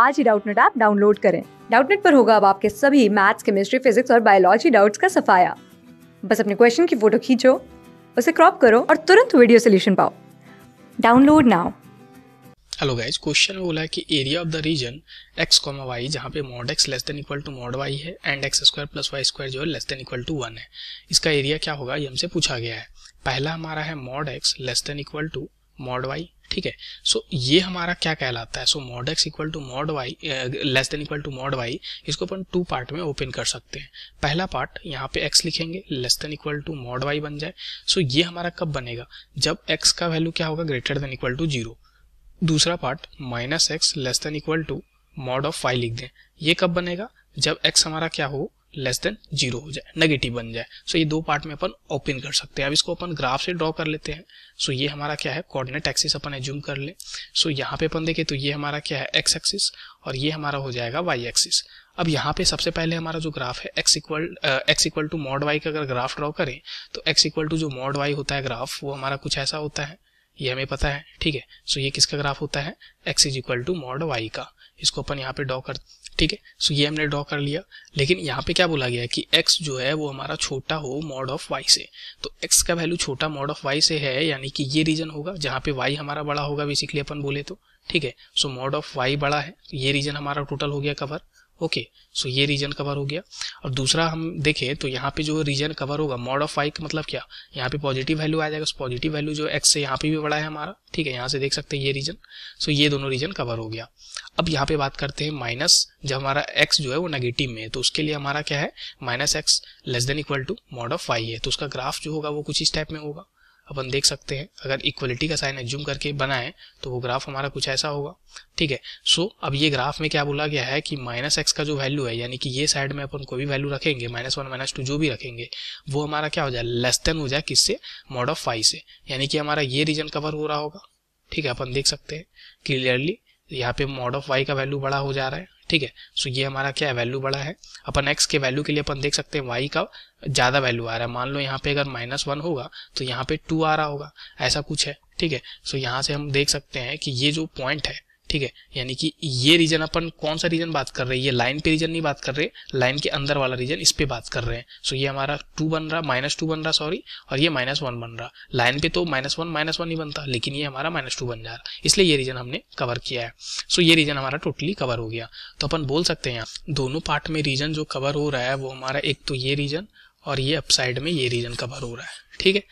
आज ही Doubtnut app download करें डाउटनेट पर होगा अब आपके सभी मैथ्स केमिस्ट्री फिजिक्स और बायोलॉजी डाउट्स का सफाया बस अपने क्वेश्चन की फोटो खींचो उसे क्रॉप करो और तुरंत वीडियो सोल्यूशन पाओ download now hello guys question में बोला है कि area of the region x comma y जहाँ पे mod x less than equal to mod y है and x square plus y square जो है less than equal to one है इसका एरिया क्या होगा ये हमसे पूछा गया है पहला हमारा है mod x less than equal to mod y ठीक है सो so, ये हमारा क्या कहलाता है so mod x equal to mod y less than equal to mod y इसको अपन टू पार्ट में ओपन कर सकते हैं पहला पार्ट यहाँ पे एक्स लिखेंगे less than equal to mod y बन जाए सो so, ये हमारा कब बनेगा जब एक्स का वैल्यू क्या होगा greater than equal to zero दूसरा part minus x less than equal to mod of y लिख दें ये कब बनेगा जब एक्स हमारा क्या हो लेस देन जीरो हो जाए नेगेटिव बन जाए सो ये दो पार्ट में अपन ओपन कर सकते हैं अब इसको अपन ग्राफ से ड्रॉ कर लेते हैं सो ये हमारा क्या है कोऑर्डिनेट एक्सिस अपन एज्यूम कर ले सो यहाँ पे अपन देखें तो ये हमारा क्या है एक्स एक्सिस और ये हमारा हो जाएगा वाई एक्सिस अब यहाँ पे सबसे पहले हमारा जो ग्राफ है x equal x equal to mod y का अगर ग्राफ ड्रॉ करें तो एक्स इक्वल टू जो मॉड वाई होता है ग्राफ वो हमारा कुछ ऐसा होता है ये हमें पता है ठीक है सो ये किसका ग्राफ होता है x is equal to mod y का इसको अपन यहाँ पे ड्रॉ कर ठीक है सो ये हमने ड्रॉ कर लिया लेकिन यहाँ पे क्या बोला गया है कि x जो है वो हमारा छोटा हो मॉड ऑफ y से तो x का वैल्यू छोटा मॉड ऑफ y से है यानी कि ये रीजन होगा जहाँ पे y हमारा बड़ा होगा बेसिकली अपन बोले तो ठीक है सो मॉड ऑफ y बड़ा है ये रीजन हमारा टोटल हो गया कवर ओके सो ये रीजन कवर हो गया और दूसरा हम देखें तो यहाँ पे जो रीजन कवर होगा मॉड ऑफ वाई का मतलब क्या यहाँ पे पॉजिटिव वैल्यू आ जाएगा पॉजिटिव वैल्यू जो एक्स से यहाँ पे भी बड़ा है हमारा ठीक है यहाँ से देख सकते हैं ये रीजन सो ये दोनों रीजन कवर हो गया अब यहाँ पे बात करते हैं माइनस जब हमारा एक्स जो है वो नेगेटिव में है तो उसके लिए हमारा क्या है minus x less than equal to mod of y है तो उसका ग्राफ जो होगा वो कुछ इस टाइप में होगा अपन देख सकते हैं अगर इक्वलिटी का साइन एज्यूम करके बनाए तो वो ग्राफ हमारा कुछ ऐसा होगा ठीक है सो so, अब ये ग्राफ में क्या बोला गया है कि माइनस एक्स का जो वैल्यू है यानी कि ये साइड में अपन कोई भी वैल्यू रखेंगे माइनस वन माइनस टू जो भी रखेंगे वो हमारा क्या हो जाए लेस देन हो जाए किससे मॉड ऑफ फाइव से यानी कि हमारा ये रीजन कवर हो रहा होगा ठीक है अपन देख सकते हैं क्लियरली यहाँ पे मॉड ऑफ वाई का वैल्यू बड़ा हो जा रहा है ठीक है सो ये हमारा क्या है वैल्यू बड़ा है अपन एक्स के वैल्यू के लिए अपन देख सकते हैं वाई का ज़्यादा वैल्यू आ रहा है मान लो यहाँ पे अगर माइनस वन होगा तो यहाँ पे टू आ रहा होगा ऐसा कुछ है ठीक है सो यहाँ से हम देख सकते हैं कि ये जो पॉइंट है ठीक है यानी कि ये रीजन अपन कौन सा रीजन बात कर रहे हैं ये लाइन पे रीजन नहीं बात कर रहे लाइन के अंदर वाला रीजन इस पे बात कर रहे हैं सो ये हमारा टू बन रहा माइनस टू बन रहा सॉरी और ये माइनस वन बन रहा लाइन पे तो माइनस वन माइनस वन ही बनता लेकिन ये हमारा माइनस टू बन जा रहा इसलिए ये रीजन हमने कवर किया है सो ये रीजन हमारा टोटली कवर हो गया तो अपन बोल सकते हैं दोनों पार्ट में रीजन जो कवर हो रहा है वो हमारा एक तो ये रीजन और ये अपसाइड में ये रीजन कवर हो रहा है ठीक है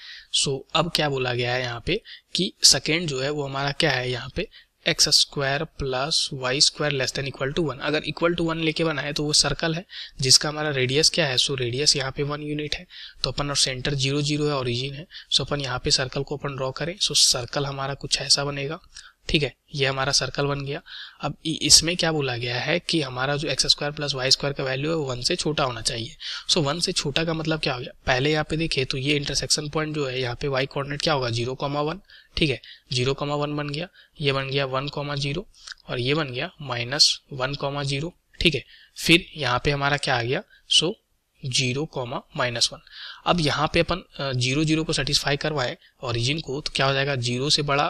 सो अब क्या बोला गया है यहाँ पे कि सेकेंड जो है वो हमारा क्या है यहाँ पे x square plus y square less than equal to one अगर इक्वल टू वन लेके बनाए तो वो सर्कल है जिसका हमारा रेडियस क्या है सो रेडियस यहाँ पे वन यूनिट है तो अपन और सेंटर जीरो जीरो है ओरिजिन है सो अपन यहाँ पे सर्कल को अपन ड्रॉ करें सो सर्कल हमारा कुछ ऐसा बनेगा ठीक है ये हमारा सर्कल बन गया अब इसमें क्या बोला गया है कि हमारा जो x square plus y square का वैल्यू है वो वन से छोटा होना चाहिए सो so, वन से छोटा का मतलब क्या हो गया पहले यहाँ पे देखिए तो ये इंटरसेक्शन पॉइंट जो है यहाँ पे वाई कोऑर्डिनेट क्या होगा जीरो कॉमा वन ठीक है जीरो कॉमा वन बन गया ये बन गया वन कॉमा जीरो और ये बन गया माइनस वन कॉमा जीरो ठीक है फिर यहाँ पे हमारा क्या आ गया so so, zero comma minus one अब यहाँ पे अपन जीरो जीरो को सेटिस्फाई करवाए ऑरिजिन को तो क्या हो जाएगा जीरो से बड़ा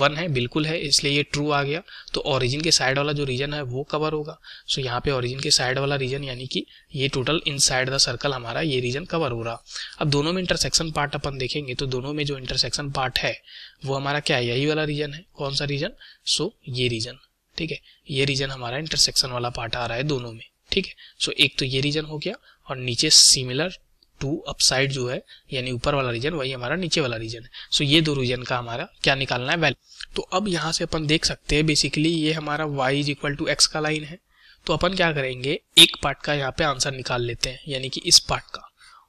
वन है बिल्कुल है इसलिए ये ट्रू आ गया तो ऑरिजिन के साइड वाला जो रीजन है वो कवर होगा सो यहाँ पे ऑरिजिन के साइड वाला रीजन यानी कि ये total inside the circle हमारा ये रीजन कवर हो रहा अब दोनों में इंटरसेक्शन पार्ट अपन देखेंगे तो दोनों में जो इंटरसेक्शन पार्ट है वो हमारा क्या यही वाला रीजन है कौन सा रीजन सो ये रीजन ठीक है ये रीजन हमारा इंटरसेक्शन वाला पार्ट आ रहा है दोनों में ठीक है सो एक तो ये रीजन हो गया और नीचे सिमिलर टू अपसाइड जो है यानी ऊपर वाला रीजन वही हमारा नीचे वाला रीजन है सो ये दो रीजन का हमारा क्या निकालना है वैल्यू तो अब यहाँ से अपन देख सकते हैं बेसिकली ये हमारा y is equal to x का लाइन है तो अपन क्या करेंगे एक पार्ट का यहाँ पे आंसर निकाल लेते हैं यानी कि इस पार्ट का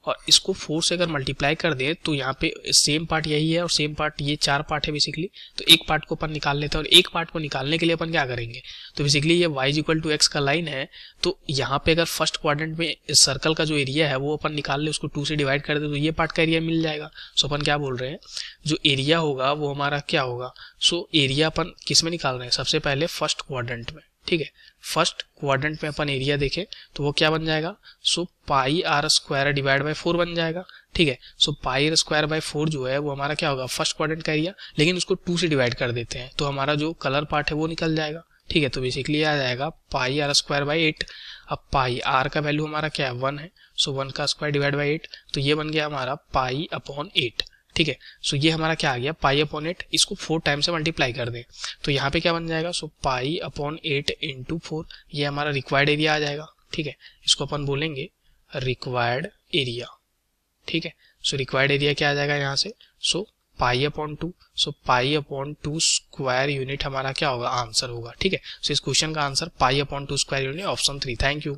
और इसको फोर से अगर मल्टीप्लाई कर दें तो यहाँ पे सेम पार्ट यही है और सेम पार्ट ये चार पार्ट है बेसिकली तो एक पार्ट को अपन निकाल लेते हैं और एक पार्ट को निकालने के लिए अपन क्या करेंगे तो बेसिकली ये वाई इक्वल टू एक्स का लाइन है तो यहाँ पे अगर फर्स्ट क्वाड्रेंट में सर्कल का जो एरिया है वो अपन निकाल ले उसको टू से डिवाइड कर दे तो ये पार्ट का एरिया मिल जाएगा सो अपन क्या बोल रहे हैं जो एरिया होगा वो हमारा क्या होगा सो एरिया अपन किस में निकाल रहे हैं सबसे पहले फर्स्ट क्वाड्रेंट में ठीक है फर्स्ट क्वाड्रेंट में अपन एरिया देखें तो वो क्या बन जाएगा so pi r square divide by four बन जाएगा ठीक है so pi r square by four जो है वो हमारा क्या होगा फर्स्ट क्वाड्रेंट का एरिया लेकिन उसको टू से डिवाइड कर देते हैं तो हमारा जो कलर पार्ट है वो निकल जाएगा ठीक है तो बेसिकली आ जाएगा pi r square by eight अब पाई आर का वैल्यू हमारा क्या है वन है सो वन का स्क्वायर डिवाइड बाई एट तो ये बन गया हमारा पाई अपॉन एट ठीक है सो ये हमारा क्या आ गया पाई अपॉन एट इसको फोर टाइम से मल्टीप्लाई कर दें तो यहाँ पे क्या बन जाएगा so pi upon eight into four ये हमारा रिक्वायर्ड एरिया आ जाएगा ठीक है इसको अपन बोलेंगे रिक्वायर्ड एरिया ठीक है सो रिक्वायर्ड एरिया क्या आ जाएगा यहाँ से so pi upon two so pi upon two square unit हमारा क्या होगा आंसर होगा ठीक है सो इस क्वेश्चन का answer pi upon two square unit option three thank you